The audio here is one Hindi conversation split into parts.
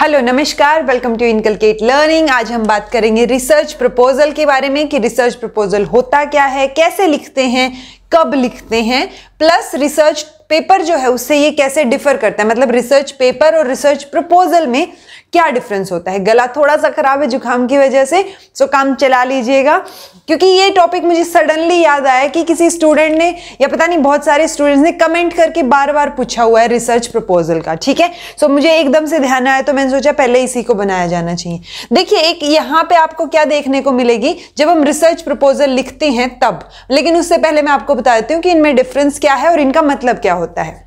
हेलो नमस्कार वेलकम टू इनकलकेट लर्निंग आज हम बात करेंगे रिसर्च प्रपोजल के बारे में कि रिसर्च प्रपोजल होता क्या है कैसे लिखते हैं कब लिखते हैं प्लस रिसर्च पेपर जो है उससे ये कैसे डिफर करता है मतलब रिसर्च पेपर और रिसर्च प्रपोजल में क्या डिफरेंस होता है गला थोड़ा सा खराब है जुकाम की वजह से सो काम चला लीजिएगा क्योंकि ये टॉपिक मुझे सडनली याद आया कि किसी स्टूडेंट ने या पता नहीं बहुत सारे स्टूडेंट्स ने कमेंट करके बार बार पूछा हुआ है रिसर्च प्रपोजल का ठीक है सो मुझे एकदम से ध्यान आया तो मैंने सोचा पहले इसी को बनाया जाना चाहिए देखिए एक यहाँ पे आपको क्या देखने को मिलेगी जब हम रिसर्च प्रपोजल लिखते हैं तब लेकिन उससे पहले मैं आपको बता देती हूँ कि इनमें डिफरेंस क्या है और इनका मतलब क्या होता है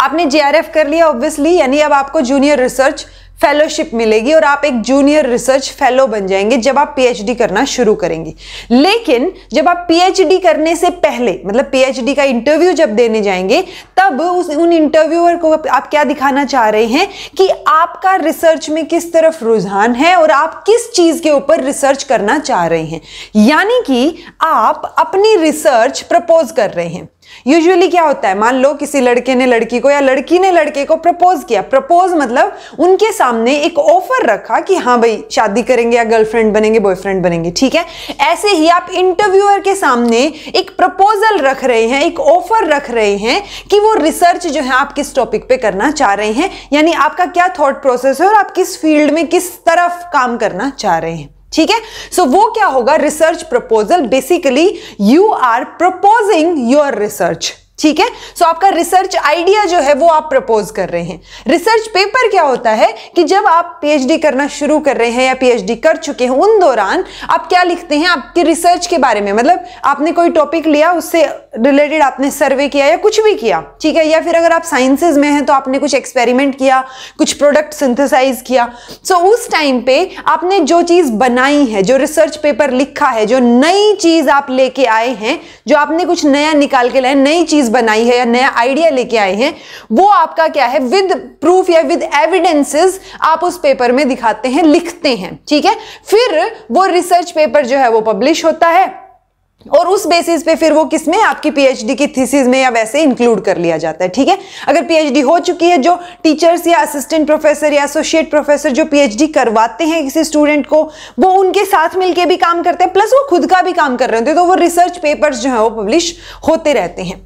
आपने जे कर लिया ऑब्वियसली यानी अब आपको जूनियर रिसर्च फेलोशिप मिलेगी और आप एक जूनियर रिसर्च फेलो बन जाएंगे जब आप पीएचडी करना शुरू करेंगे लेकिन जब आप पीएचडी करने से पहले मतलब पीएचडी का इंटरव्यू जब देने जाएंगे तब उस उन इंटरव्यूअर को आप क्या दिखाना चाह रहे हैं कि आपका रिसर्च में किस तरफ रुझान है और आप किस चीज के ऊपर रिसर्च करना चाह रहे हैं यानी कि आप अपनी रिसर्च प्रपोज कर रहे हैं यूजुअली क्या होता है मान लो किसी लड़के ने लड़की को या लड़की ने लड़के को प्रपोज किया प्रपोज मतलब उनके सामने एक ऑफर रखा कि हाँ भाई शादी करेंगे या गर्लफ्रेंड बनेंगे बॉयफ्रेंड बनेंगे ठीक है ऐसे ही आप इंटरव्यूअर के सामने एक प्रपोजल रख रहे हैं एक ऑफर रख रहे हैं कि वो रिसर्च जो है आप किस टॉपिक पे करना चाह रहे हैं यानी आपका क्या थॉट प्रोसेस है और आप किस फील्ड में किस तरफ काम करना चाह रहे हैं ठीक है सो वो क्या होगा research proposal basically you are proposing your research ठीक है सो आपका रिसर्च आइडिया जो है वो आप प्रपोज कर रहे हैं रिसर्च पेपर क्या होता है कि जब आप पीएचडी करना शुरू कर रहे हैं या पीएचडी कर चुके हैं उन दौरान आप क्या लिखते हैं आपके रिसर्च के बारे में मतलब आपने कोई टॉपिक लिया उससे रिलेटेड आपने सर्वे किया या कुछ भी किया ठीक है या फिर अगर आप साइंसेज में हैं तो आपने कुछ एक्सपेरिमेंट किया कुछ प्रोडक्ट सिंथेसाइज किया सो so, उस टाइम पे आपने जो चीज़ बनाई है जो रिसर्च पेपर लिखा है जो नई चीज़ आप लेके आए हैं जो आपने कुछ नया निकाल के लाए नई चीज़ बनाई है या नया आइडिया लेके आए हैं वो आपका क्या है विद प्रूफ या विद एविडेंसेस आप उस पेपर में दिखाते हैं लिखते हैं ठीक है फिर वो रिसर्च पेपर जो है वो पब्लिश होता है और उस बेसिस पे फिर वो किस में आपकी पीएचडी की थीसिस में या वैसे इंक्लूड कर लिया जाता है ठीक है अगर पीएचडी हो चुकी है जो टीचर्स या असिस्टेंट प्रोफेसर या एसोसिएट प्रोफेसर जो पीएचडी करवाते हैं किसी स्टूडेंट को वो उनके साथ मिलके भी काम करते हैं प्लस वो खुद का भी काम कर रहे होते हैं तो वो रिसर्च पेपर्स जो है वो पब्लिश होते रहते हैं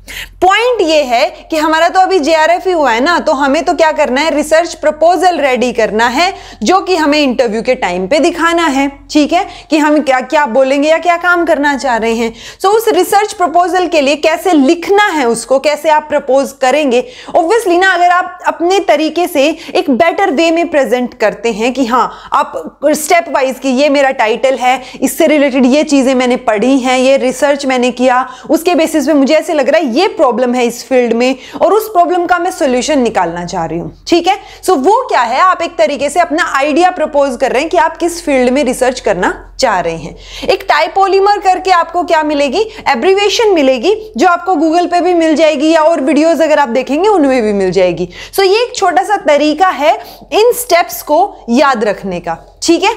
पॉइंट ये है कि हमारा तो अभी जे ही हुआ है ना तो हमें तो क्या करना है रिसर्च प्रपोजल रेडी करना है जो कि हमें इंटरव्यू के टाइम पे दिखाना है ठीक है कि हम क्या क्या बोलेंगे या क्या काम करना चाह रहे हैं हैं सो so, उस रिसर्च प्रपोजल के लिए कैसे लिखना है उसको कैसे आप प्रपोज करेंगे ऑब्वियसली ना अगर आप अपने तरीके से एक बेटर वे में प्रेजेंट करते हैं कि हाँ आप स्टेप वाइज कि ये मेरा टाइटल है इससे रिलेटेड ये चीज़ें मैंने पढ़ी हैं ये रिसर्च मैंने किया उसके बेसिस पे मुझे ऐसे लग रहा है ये प्रॉब्लम है इस फील्ड में और उस प्रॉब्लम का मैं सोल्यूशन निकालना चाह रही हूँ ठीक है सो so, वो क्या है आप एक तरीके से अपना आइडिया प्रपोज कर रहे हैं कि आप किस फील्ड में रिसर्च करना चाह रहे हैं एक टाइपोलीमर करके आपको क्या मिलेगी एब्रीवेशन मिलेगी जो आपको गूगल पे भी मिल जाएगी या और वीडियोज अगर आप देखेंगे उनमें भी मिल जाएगी सो so, ये एक छोटा सा तरीका है इन स्टेप्स को याद रखने का ठीक है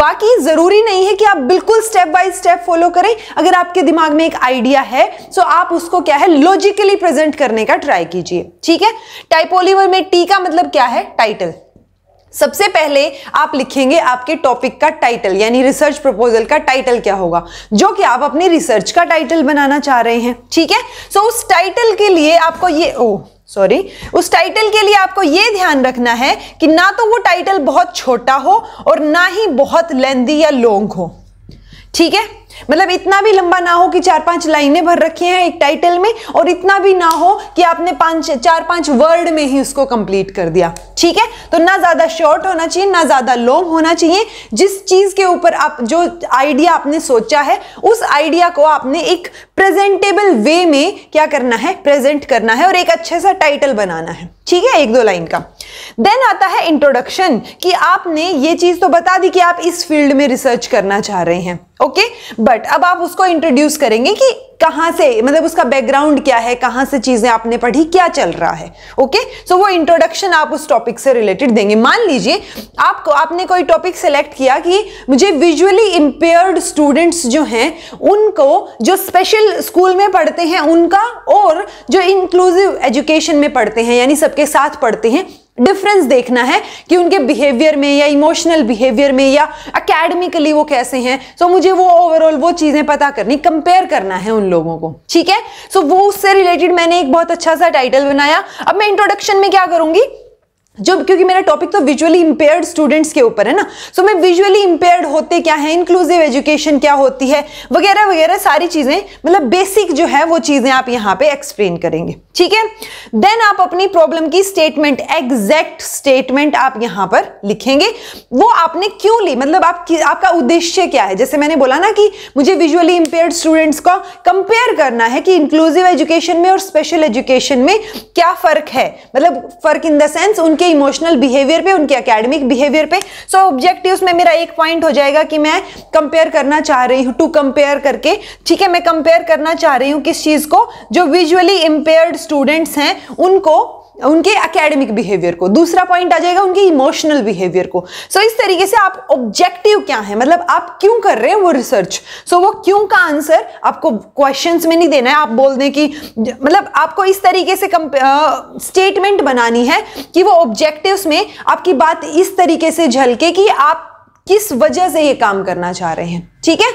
बाकी जरूरी नहीं है कि आप बिल्कुल स्टेप बाय स्टेप फॉलो करें अगर आपके दिमाग में एक आइडिया है सो आप उसको क्या है लॉजिकली प्रेजेंट करने का ट्राई कीजिए ठीक है टाइपोलीवर में टी का मतलब क्या है टाइटल सबसे पहले आप लिखेंगे आपके टॉपिक का टाइटल यानी रिसर्च प्रपोजल का टाइटल क्या होगा जो कि आप अपने रिसर्च का टाइटल बनाना चाह रहे हैं ठीक है सो so, उस टाइटल के लिए आपको ये ओ oh, सॉरी उस टाइटल के लिए आपको ये ध्यान रखना है कि ना तो वो टाइटल बहुत छोटा हो और ना ही बहुत लेंदी या लॉन्ग हो ठीक है मतलब इतना भी लंबा ना हो कि चार पांच लाइनें भर रखी हैं एक टाइटल में और इतना भी ना हो कि आपने पांच चार पांच वर्ड में ही उसको कंप्लीट कर दिया ठीक है तो ना ज्यादा शॉर्ट होना चाहिए ना ज्यादा लॉन्ग होना चाहिए जिस चीज के ऊपर आप जो आइडिया आपने सोचा है उस आइडिया को आपने एक प्रेजेंटेबल वे में क्या करना है प्रेजेंट करना है और एक अच्छे सा टाइटल बनाना है ठीक है एक दो लाइन का देन आता है इंट्रोडक्शन कि आपने ये चीज तो बता दी कि आप इस फील्ड में रिसर्च करना चाह रहे हैं ओके okay? बट अब आप उसको इंट्रोड्यूस करेंगे कि कहां से मतलब उसका बैकग्राउंड क्या है कहां से चीज़ें आपने पढ़ी क्या चल रहा है ओके सो so, वो इंट्रोडक्शन आप उस टॉपिक से रिलेटेड देंगे मान लीजिए आपको आपने कोई टॉपिक सेलेक्ट किया कि मुझे विजुअली इंपेयर्ड स्टूडेंट्स जो हैं उनको जो स्पेशल स्कूल में पढ़ते हैं उनका और जो इंक्लूसिव एजुकेशन में पढ़ते हैं यानी सबके साथ पढ़ते हैं डिफरेंस देखना है कि उनके बिहेवियर में या इमोशनल बिहेवियर में या अकेडमिकली वो कैसे हैं सो so, मुझे वो ओवरऑल वो चीज़ें पता करनी कंपेयर करना है उन लोगों को ठीक है सो so, वो उससे रिलेटेड मैंने एक बहुत अच्छा सा टाइटल बनाया अब मैं इंट्रोडक्शन में क्या करूंगी जो क्योंकि मेरा टॉपिक तो विजुअली इम्पेयर्ड स्टूडेंट्स के ऊपर है ना सो so, मैं विजुअली इम्पेयर्ड होते क्या है इंक्लूसिव एजुकेशन क्या होती है वगैरह वगैरह सारी चीज़ें मतलब बेसिक जो है वो चीज़ें आप यहाँ पे एक्सप्लेन करेंगे ठीक है देन आप अपनी प्रॉब्लम की स्टेटमेंट एग्जैक्ट स्टेटमेंट आप यहाँ पर लिखेंगे वो आपने क्यों ली मतलब आप, आपका उद्देश्य क्या है जैसे मैंने बोला ना कि मुझे विजुअली इम्पेयर्ड स्टूडेंट्स का कंपेयर करना है कि इंक्लूसिव एजुकेशन में और स्पेशल एजुकेशन में क्या फ़र्क है मतलब फ़र्क इन द सेंस उनके इमोशनल बिहेवियर पे उनके अकेडमिक बिहेवियर पे सो so, में मेरा एक पॉइंट हो जाएगा कि मैं कंपेयर करना चाह रही हूँ टू कंपेयर करके ठीक है मैं कंपेयर करना चाह रही हूँ किस चीज़ को जो विजुअली इम्पेयर्ड स्टूडेंट्स हैं उनको उनके एकेडमिक बिहेवियर को दूसरा पॉइंट आ जाएगा उनके इमोशनल बिहेवियर को सो so, इस तरीके से आप ऑब्जेक्टिव क्या है मतलब आप क्यों कर रहे हैं वो रिसर्च सो so, वो क्यों का आंसर आपको क्वेश्चंस में नहीं देना है आप बोल दें कि मतलब आपको इस तरीके से स्टेटमेंट बनानी है कि वो ऑब्जेक्टिव्स में आपकी बात इस तरीके से झलके कि आप किस वजह से ये काम करना चाह रहे हैं ठीक है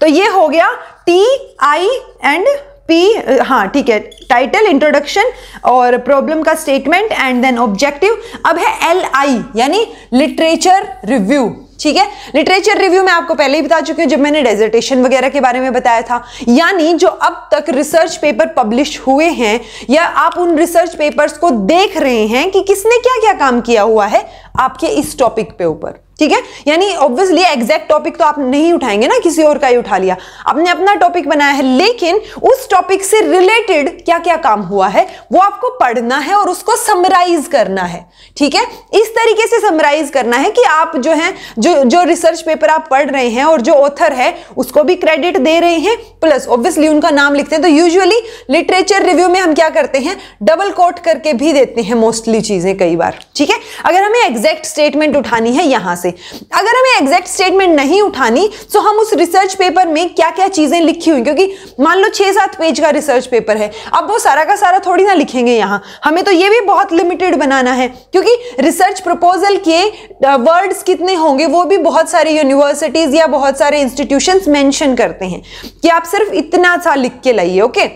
तो ये हो गया T I and P uh, हाँ ठीक है टाइटल इंट्रोडक्शन और प्रॉब्लम का स्टेटमेंट एंड देन ऑब्जेक्टिव अब है एल आई यानी लिटरेचर रिव्यू ठीक है लिटरेचर रिव्यू मैं आपको पहले ही बता चुकी हूँ जब मैंने डेजर्टेशन वगैरह के बारे में बताया था यानी जो अब तक रिसर्च पेपर पब्लिश हुए हैं या आप उन रिसर्च पेपर्स को देख रहे हैं कि किसने क्या क्या काम किया हुआ है आपके इस टॉपिक पे ऊपर ठीक है यानी ऑब्वियसली एग्जैक्ट टॉपिक तो आप नहीं उठाएंगे ना किसी और का ही उठा लिया आपने अपना टॉपिक बनाया है लेकिन उस टॉपिक से रिलेटेड क्या क्या काम हुआ है वो आपको पढ़ना है और उसको समराइज करना है ठीक है इस तरीके से समराइज करना है कि आप जो है जो जो रिसर्च पेपर आप पढ़ रहे हैं और जो ऑथर है उसको भी क्रेडिट दे रहे हैं प्लस ऑब्वियसली उनका नाम लिखते हैं तो यूजली लिटरेचर रिव्यू में हम क्या करते हैं डबल कोट करके भी देते हैं मोस्टली चीजें कई बार ठीक है अगर हमें एग्जैक्ट स्टेटमेंट उठानी है यहां से अगर हमें एग्जैक्ट स्टेटमेंट नहीं उठानी तो हम उस रिसर्च पेपर में क्या क्या चीज़ें लिखी हुई क्योंकि मान लो छह सात पेज का रिसर्च पेपर है अब वो सारा का सारा थोड़ी ना लिखेंगे यहां हमें तो ये भी बहुत लिमिटेड बनाना है क्योंकि रिसर्च प्रपोजल के वर्ड्स कितने होंगे वो भी बहुत सारे यूनिवर्सिटीज़ या बहुत सारे इंस्टीट्यूशन मैंशन करते हैं कि आप सिर्फ इतना सा लिख के लाइए ओके okay?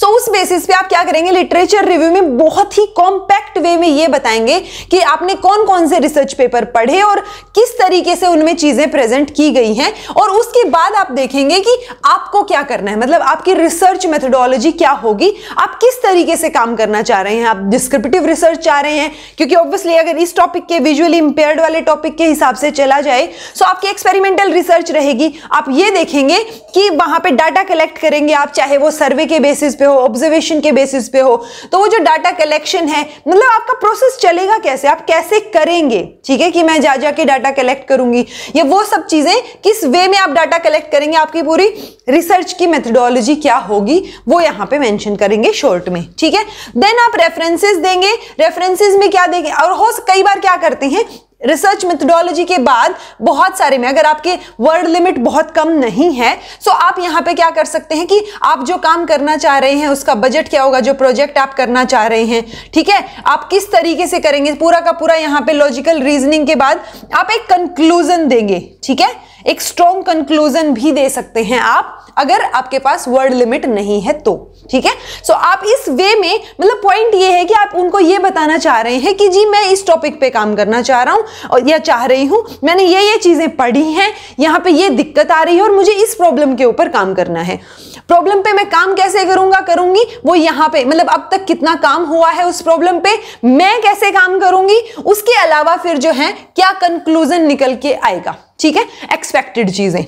सो उस बेसिस पे आप क्या करेंगे लिटरेचर रिव्यू में बहुत ही कॉम्पैक्ट वे में ये बताएंगे कि आपने कौन कौन से रिसर्च पेपर पढ़े और किस तरीके से उनमें चीजें प्रेजेंट की गई हैं और उसके बाद आप देखेंगे कि आपको क्या करना है मतलब आपकी रिसर्च मेथडोलॉजी क्या होगी आप किस तरीके से काम करना चाह रहे हैं आप डिस्क्रिप्टिव रिसर्च चाह रहे हैं क्योंकि ऑब्वियसली अगर इस टॉपिक के विजुअली इंपेयर्ड वाले टॉपिक के हिसाब से चला जाए सो आपकी एक्सपेरिमेंटल रिसर्च रहेगी आप ये देखेंगे कि वहां पर डाटा कलेक्ट करेंगे आप चाहे वो सर्वे के बेसिस पे पे हो ऑब्जर्वेशन के बेसिस पे हो तो वो जो डाटा कलेक्शन है मतलब आपका प्रोसेस चलेगा कैसे आप कैसे करेंगे ठीक है कि मैं जा जाके डाटा कलेक्ट करूंगी ये वो सब चीज़ें किस वे में आप डाटा कलेक्ट करेंगे आपकी पूरी रिसर्च की मेथडोलॉजी क्या होगी वो यहाँ पे मैंशन करेंगे शॉर्ट में ठीक है देन आप रेफरेंसेज देंगे रेफरेंसेज में क्या देंगे और हो कई बार क्या करते हैं रिसर्च मेथडोलॉजी के बाद बहुत सारे में अगर आपके वर्ड लिमिट बहुत कम नहीं है सो आप यहाँ पे क्या कर सकते हैं कि आप जो काम करना चाह रहे हैं उसका बजट क्या होगा जो प्रोजेक्ट आप करना चाह रहे हैं ठीक है आप किस तरीके से करेंगे पूरा का पूरा यहाँ पे लॉजिकल रीजनिंग के बाद आप एक कंक्लूजन देंगे ठीक है एक स्ट्रॉन्ग कंक्लूजन भी दे सकते हैं आप अगर आपके पास वर्ड लिमिट नहीं है तो ठीक है सो so, आप इस वे में मतलब पॉइंट ये है कि आप उनको ये बताना चाह रहे हैं कि जी मैं इस टॉपिक पे काम करना चाह रहा हूँ और या चाह रही हूँ मैंने ये ये चीज़ें पढ़ी हैं यहाँ पे ये दिक्कत आ रही है और मुझे इस प्रॉब्लम के ऊपर काम करना है प्रॉब्लम पे मैं काम कैसे करूंगा करूंगी वो यहाँ पे मतलब अब तक कितना काम हुआ है उस प्रॉब्लम पे मैं कैसे काम करूंगी उसके अलावा फिर जो है क्या कंक्लूजन निकल के आएगा ठीक है एक्सपेक्टेड चीजें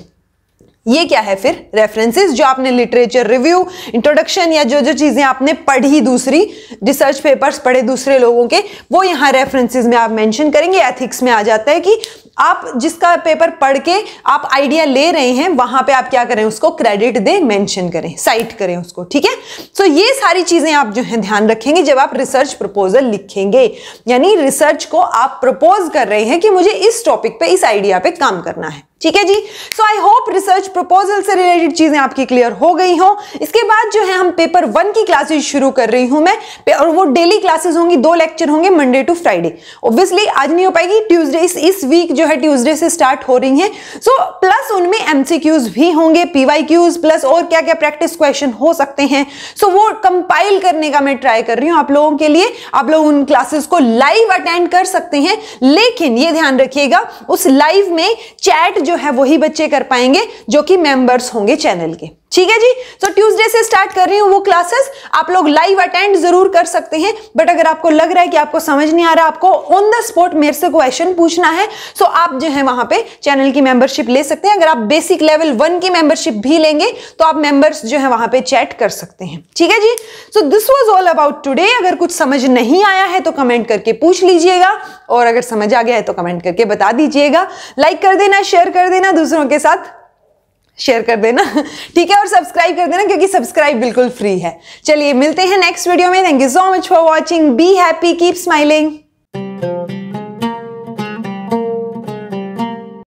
ये क्या है फिर रेफरेंसेस जो आपने लिटरेचर रिव्यू इंट्रोडक्शन या जो जो चीजें आपने पढ़ी दूसरी रिसर्च पेपर्स पढ़े दूसरे लोगों के वो यहाँ रेफरेंसेस में आप मेंशन करेंगे एथिक्स में आ जाता है कि आप जिसका पेपर पढ़ के आप आइडिया ले रहे हैं वहां पे आप क्या करें उसको क्रेडिट दें मेंशन करें साइट करें उसको ठीक है सो ये सारी चीजें आप जो है ध्यान रखेंगे जब आप रिसर्च प्रपोजल लिखेंगे यानी रिसर्च को आप प्रपोज कर रहे हैं कि मुझे इस टॉपिक पे इस आइडिया पे काम करना है ठीक है जी so I hope research proposal से रिलेटेड चीजें आपकी क्लियर हो गई हो इसके बाद जो है हम पेपर वन की क्लासेस शुरू कर रही हूं मैं और वो डेली क्लासेस होंगी दो लेक्चर होंगे मंडे टू फ्राइडे ऑब्वियसली आज नहीं हो पाएगी ट्यूसडे इस इस वीक जो है ट्यूसडे से स्टार्ट हो रही है सो so, प्लस उनमें एमसीक्यूज भी होंगे पीवाई प्लस और क्या क्या प्रैक्टिस क्वेश्चन हो सकते हैं सो so, वो कंपाइल करने का मैं ट्राई कर रही हूँ आप लोगों के लिए आप लोग उन क्लासेस को लाइव अटेंड कर सकते हैं लेकिन ये ध्यान रखिएगा उस लाइव में चैट जो है वही बच्चे कर पाएंगे जो कि मेंबर्स होंगे चैनल के ठीक है जी सो so, ट्यूसडे से स्टार्ट कर रही हूँ वो क्लासेस आप लोग लाइव अटेंड जरूर कर सकते हैं बट अगर आपको लग रहा है कि आपको समझ नहीं आ रहा आपको ऑन द स्पॉट मेरे से क्वेश्चन पूछना है सो so आप जो है वहां पे चैनल की मेंबरशिप ले सकते हैं अगर आप बेसिक लेवल वन की मेंबरशिप भी लेंगे तो आप मेंबर्स जो है वहां पर चैट कर सकते हैं ठीक है जी so this was all about today अगर कुछ समझ नहीं आया है तो कमेंट करके पूछ लीजिएगा और अगर समझ आ गया है तो कमेंट करके बता दीजिएगा लाइक कर देना शेयर कर देना दूसरों के साथ शेयर कर देना ठीक है और सब्सक्राइब कर देना क्योंकि सब्सक्राइब बिल्कुल फ्री है चलिए मिलते हैं नेक्स्ट वीडियो में thank you so much for watching be happy keep smiling